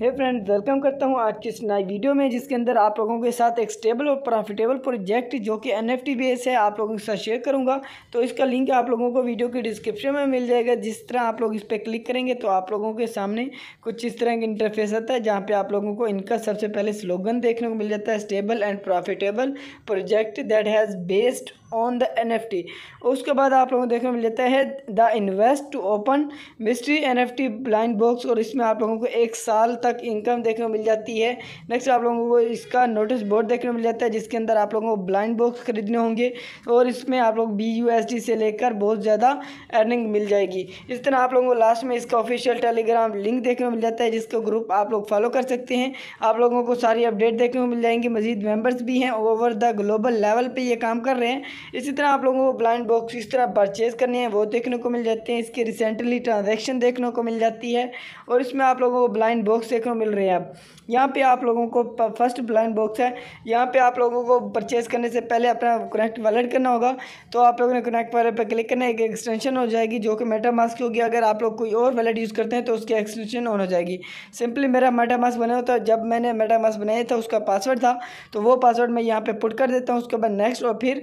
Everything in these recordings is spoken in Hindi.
हे फ्रेंड्स वेलकम करता हूँ आज की इस नई वीडियो में जिसके अंदर आप लोगों के साथ एक स्टेबल और प्रॉफिटेबल प्रोजेक्ट जो कि एन एफ बेस है आप लोगों के साथ शेयर करूँगा तो इसका लिंक आप लोगों को वीडियो के डिस्क्रिप्शन में मिल जाएगा जिस तरह आप लोग इस पर क्लिक करेंगे तो आप लोगों के सामने कुछ इस तरह का इंटरफेस आता है जहाँ पर आप लोगों को इनका सबसे पहले स्लोगन देखने को मिल जाता है stable and profitable project that has based on the N F T उसके बाद आप लोगों को देखने में लेता है the invest to open mystery N F T blind box और इसमें आप लोगों को एक साल तक इनकम देखने को मिल जाती है नेक्स्ट आप लोगों को इसका नोटिस बोर्ड देखने को मिल जाता है जिसके अंदर आप लोगों को ब्लाइंड बॉक्स खरीदने होंगे और इसमें आप लोग बी यू एस डी से लेकर बहुत ज़्यादा अर्निंग मिल जाएगी इस तरह आप लोगों को लास्ट में इसका ऑफिशियल टेलीग्राम लिंक देखने को मिल जाता है जिसका ग्रुप आप लोग फॉलो कर सकते हैं आप लोगों को सारी अपडेट देखने को मिल जाएंगी मजीद मेम्बर्स भी हैं ओवर द ग्लोबल लेवल पर ये काम कर रहे हैं इसी तरह आप लोगों को ब्लाइंड बॉक्स इस तरह परचेज़ करने हैं वो देखने को मिल जाते हैं इसके रिसेंटली ट्रांजेक्शन देखने को मिल जाती है और इसमें आप लोगों को ब्लाइंड बॉक्स देखने को मिल रहे हैं अब यहाँ पे आप लोगों को फर्स्ट ब्लाइंड बॉक्स है यहाँ पे आप लोगों को परचेज़ करने से पहले अपना कनेक्ट वॉलेट करना होगा तो आप लोगों ने कनेक्ट वॉलेट पर क्लिक करना एक एक्सटेंशन हो जाएगी जो कि मेटा मास्क की होगी अगर आप लोग कोई और वॉलेट यूज़ करते हैं तो उसकी एक्सटेंशन ऑन हो जाएगी सिंपली मेरा मेटा मास्क बना होता है जब मैंने मेटा मास्क बनाया था उसका पासवर्ड था तो वो पासवर्ड मैं यहाँ पे पुट कर देता हूँ उसके बाद नेक्स्ट और फिर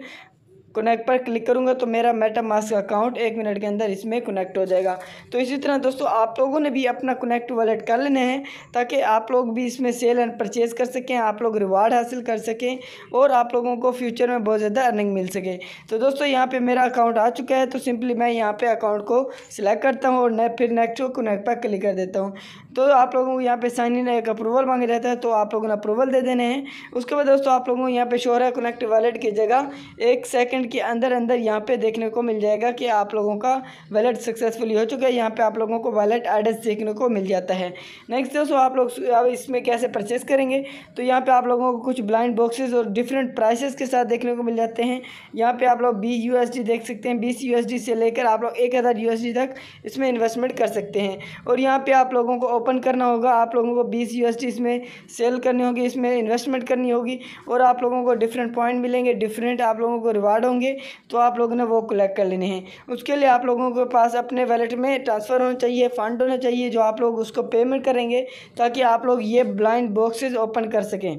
कनेक्ट पर क्लिक करूँगा तो मेरा मेटा मास्क अकाउंट एक मिनट के अंदर इसमें कनेक्ट हो जाएगा तो इसी तरह दोस्तों आप लोगों ने भी अपना कनेक्ट वॉलेट कर लेने हैं ताकि आप लोग भी इसमें सेल एंड परचेज़ कर सकें आप लोग रिवार्ड हासिल कर सकें और आप लोगों को फ्यूचर में बहुत ज़्यादा अर्निंग मिल सके तो दोस्तों यहाँ पर मेरा अकाउंट आ चुका है तो सिंपली मैं यहाँ पर अकाउंट को सिलेक्ट करता हूँ और ने, फिर नेक्स्ट को कनेक्ट पर क्लिक कर देता हूँ तो आप लोगों को यहाँ पर साइन इन एक अप्रूवल मांगे रहता है तो आप लोगों ने अप्रूवल दे देने हैं उसके बाद दोस्तों आप लोगों को यहाँ पर शोर है कनेक्ट वॉलेट की जगह एक सेकेंड सेकंड के अंदर अंदर यहाँ पे देखने को मिल जाएगा कि आप लोगों का वैलेट सक्सेसफुली हो चुका है यहाँ पे आप लोगों को वैलेट एड्रेस देखने को मिल जाता है नेक्स्ट दोस्तों आप लोग अब इसमें कैसे परचेस करेंगे तो यहाँ पे आप लोगों को कुछ ब्लाइंड बॉक्सेस और डिफरेंट प्राइसेस के साथ देखने को मिल जाते हैं यहाँ पर आप लोग बीस यूएसडी देख सकते हैं बीस यूएसडी से लेकर आप लोग एक हज़ार यूएसडी तक इसमें इन्वेस्टमेंट कर सकते हैं और यहाँ पर आप लोगों को ओपन करना होगा आप लोगों को बीस यू इसमें सेल करनी होगी इसमें इन्वेस्टमेंट करनी होगी और आप लोगों को डिफरेंट पॉइंट मिलेंगे डिफरेंट आप लोगों को रिवार्ड होंगे होंगे तो आप लोगों ने वो कलेक्ट कर लेने हैं उसके लिए आप लोगों के पास अपने वैलेट में ट्रांसफ़र होना चाहिए फ़ंड होना चाहिए जो आप लोग उसको पेमेंट करेंगे ताकि आप लोग ये ब्लाइंड बॉक्सेज ओपन कर सकें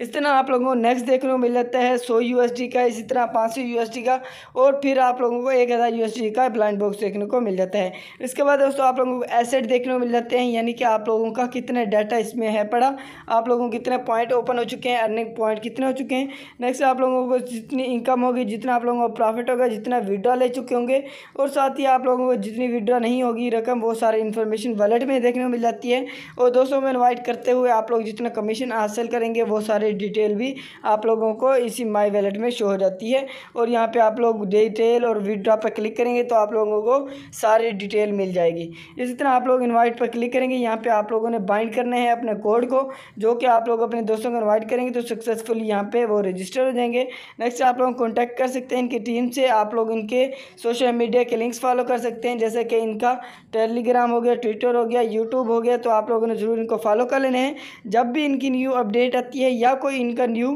इस तरह आप लोगों को नेक्स्ट देखने को मिल जाता है सौ यू का इसी तरह पाँच सौ का और फिर आप लोगों को एक हज़ार यू का ब्लाइंड बॉक्स देखने को मिल जाता है इसके बाद दोस्तों आप लोगों को एसेट देखने को मिल जाते हैं यानी कि आप लोगों का कितने डाटा इसमें है पड़ा आप लोगों को कितने पॉइंट ओपन हो चुके हैं अर्निंग पॉइंट कितने हो चुके हैं नेक्स्ट आप लोगों को जितनी इनकम होगी जितना आप लोगों को प्रॉफिट होगा जितना विड्रॉ ले चुके होंगे और साथ ही आप लोगों को जितनी विड्रॉ नहीं होगी रकम वो सारी इन्फॉर्मेशन वॉलेट में देखने को मिल जाती है और दोस्तों में इन्वाइट करते हुए आप लोग जितना कमीशन हासिल करेंगे वो सारे सारी डिटेल भी आप लोगों को इसी माई वैलेट में शो हो जाती है और यहाँ पे आप लोग डिटेल और विड्रा पर क्लिक करेंगे तो आप लोगों को सारी डिटेल मिल जाएगी इसी तरह आप लोग इन्वाइट पर क्लिक करेंगे यहाँ पे आप लोगों ने बाइंड करना है अपने कोड को जो कि आप लोग अपने दोस्तों को इन्वाइट करेंगे तो सक्सेसफुल यहाँ पर वो रजिस्टर हो जाएंगे नेक्स्ट आप लोग कॉन्टैक्ट कर सकते हैं इनकी टीम से आप लोग इनके सोशल मीडिया के लिंक्स फॉलो कर सकते हैं जैसे कि इनका टेलीग्राम हो गया ट्विटर हो गया यूट्यूब हो गया तो आप लोगों ने ज़रूर इनको फॉलो कर लेने हैं जब भी इनकी न्यू अपडेट आती है या या कोई इनका न्यू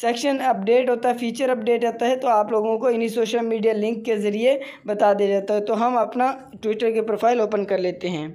सेक्शन अपडेट होता है फीचर अपडेट आता है तो आप लोगों को इन्हीं सोशल मीडिया लिंक के ज़रिए बता दिया जाता है तो हम अपना ट्विटर की प्रोफाइल ओपन कर लेते हैं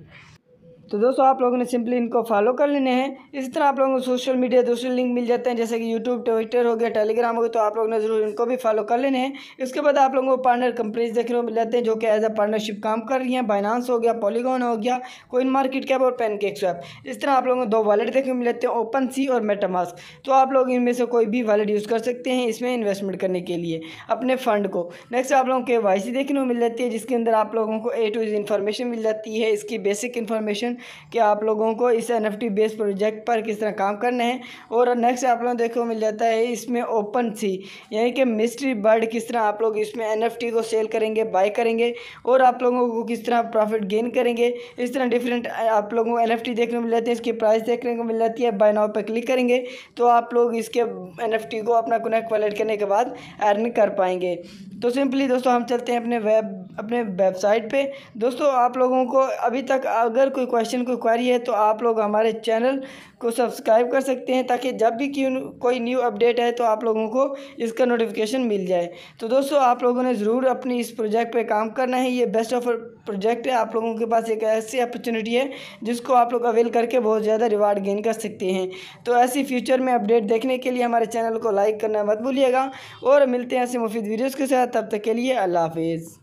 तो दोस्तों आप लोगों ने सिंपली इनको फॉलो कर लेने हैं इसी तरह आप लोगों को सोशल मीडिया दूसरे लिंक मिल जाते हैं जैसे कि यूट्यूब ट्विटर हो गया टेलीग्राम हो गया तो आप लोगों ने जरूर इनको भी फॉलो कर लेने हैं इसके बाद आप लोगों को पार्टनर कंपनीज देखने को मिल जाते हैं जो कि एज अ पार्टनरशिप काम कर रही हैं बाइनांस हो गया पॉलीगॉन हो गया कोइन मार्केट कैप और पेन स्वैप इस तरह आप लोगों को दो वॉलेट देखने को मिल जाते हैं ओपन सी और मेटामास्क तो आप लोग इनमें से कोई भी वॉलेट यूज़ कर सकते हैं इसमें इन्वेस्टमेंट करने के लिए अपने फंड को नेक्स्ट आप लोगों वाई के देखने को मिल जाती है जिसके अंदर आप लोगों को ए टू इन्फॉर्मेशन मिल जाती है इसकी बेसिक इन्फॉर्मेशन कि आप लोगों को इस एन एफ बेस्ड प्रोजेक्ट पर किस तरह काम करना है और नेक्स्ट आप लोगों देखो मिल जाता है इसमें ओपन सी यानी कि मिस्ट्री बर्ड किस तरह आप लोग इसमें एन को सेल करेंगे बाय करेंगे और आप लोगों को किस तरह प्रॉफिट गेन करेंगे इस तरह डिफरेंट आप लोगों को एन देखने को मिल जाती है इसकी प्राइस देखने को मिल जाती है बाय नाउ पर क्लिक करेंगे तो आप लोग इसके एन को अपना कनेक्ट वॉलेट करने के बाद अर्न कर पाएंगे तो सिंपली दोस्तों हम चलते हैं अपने वेब अपने वेबसाइट पे दोस्तों आप लोगों को अभी तक अगर कोई क्वेश्चन कोई क्वारी है तो आप लोग हमारे चैनल को सब्सक्राइब कर सकते हैं ताकि जब भी कोई न्यू अपडेट है तो आप लोगों को इसका नोटिफिकेशन मिल जाए तो दोस्तों आप लोगों ने ज़रूर अपनी इस प्रोजेक्ट पर काम करना है ये बेस्ट ऑफर प्रोजेक्ट है आप लोगों के पास एक ऐसी अपॉर्चुनिटी है जिसको आप लोग अवेल करके बहुत ज़्यादा रिवार्ड गेन कर सकते हैं तो ऐसी फ्यूचर में अपडेट देखने के लिए हमारे चैनल को लाइक करना मत भूलिएगा और मिलते हैं ऐसे मुफीद वीडियोज़ के साथ तब तक के लिए अल्लाह हाफिज़